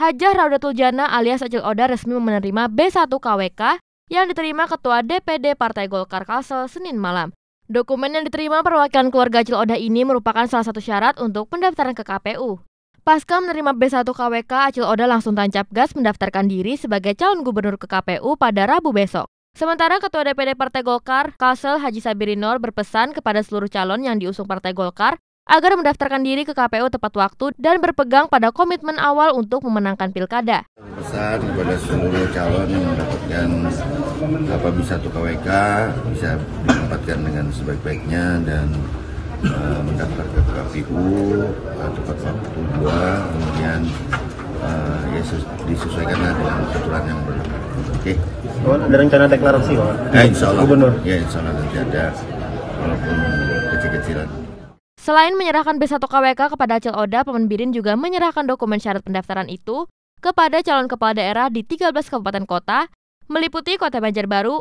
Hajah Raudatul Jana alias Acil Oda resmi menerima B1 KWK yang diterima Ketua DPD Partai Golkar Kalsel Senin malam. Dokumen yang diterima perwakilan keluarga Acil Oda ini merupakan salah satu syarat untuk pendaftaran ke KPU. Pasca menerima B1 KWK, Acil Oda langsung tancap gas mendaftarkan diri sebagai calon gubernur ke KPU pada Rabu besok. Sementara Ketua DPD Partai Golkar, Kalsel Haji Sabirinor berpesan kepada seluruh calon yang diusung Partai Golkar agar mendaftarkan diri ke KPU tepat waktu dan berpegang pada komitmen awal untuk memenangkan pilkada. Pesan kepada seluruh calon yang mendapatkan apa bisa tuh KWK bisa mendapatkan dengan sebaik-baiknya dan uh, mendaftar ke KPU eh, tepat waktu dua kemudian uh, ya disesuaikan dengan aturan yang berlaku. Oke. Okay. Oh, ada rencana deklarasi, Pak? Eh, insya Allah. Gubernur. Ya, insya Allah nanti ada walaupun kecil-kecilan. Selain menyerahkan B1 KWK kepada Acil Oda, Paman Birin juga menyerahkan dokumen syarat pendaftaran itu kepada calon kepala daerah di 13 kabupaten kota, meliputi Kota Banjarbaru,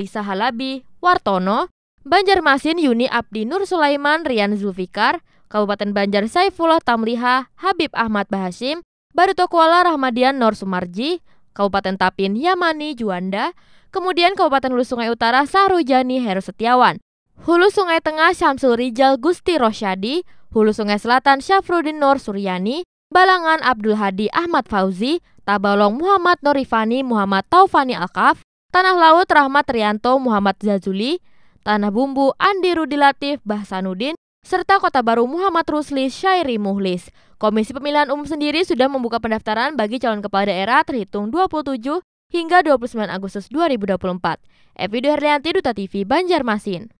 Lisa Halabi, Wartono, Banjarmasin Yuni Abdi Nur Sulaiman Rian Zulfikar, Kabupaten Banjar Saifullah Tamliha Habib Ahmad Bahasim, Baruto Kuala Rahmadian Nor Sumarji, Kabupaten Tapin Yamani Juanda, kemudian Kabupaten Hulu Sungai Utara Sahrujani Heru Setiawan, Hulu Sungai Tengah Syamsul Rijal Gusti Rosyadi, Hulu Sungai Selatan Syafrudin Nur Suryani, Balangan Abdul Hadi Ahmad Fauzi, Tabalong Muhammad Norifani Muhammad Taufani Alkaf, Tanah Laut Rahmat Rianto Muhammad Zazuli, Tanah Bumbu Andi Rudi Latif Bahsanudin, serta Kota Baru Muhammad Rusli Syairi Muhlis. Komisi Pemilihan Umum sendiri sudah membuka pendaftaran bagi calon kepala daerah terhitung 27 hingga 29 Agustus 2024. Evi Herlianti Duta TV Banjarmasin.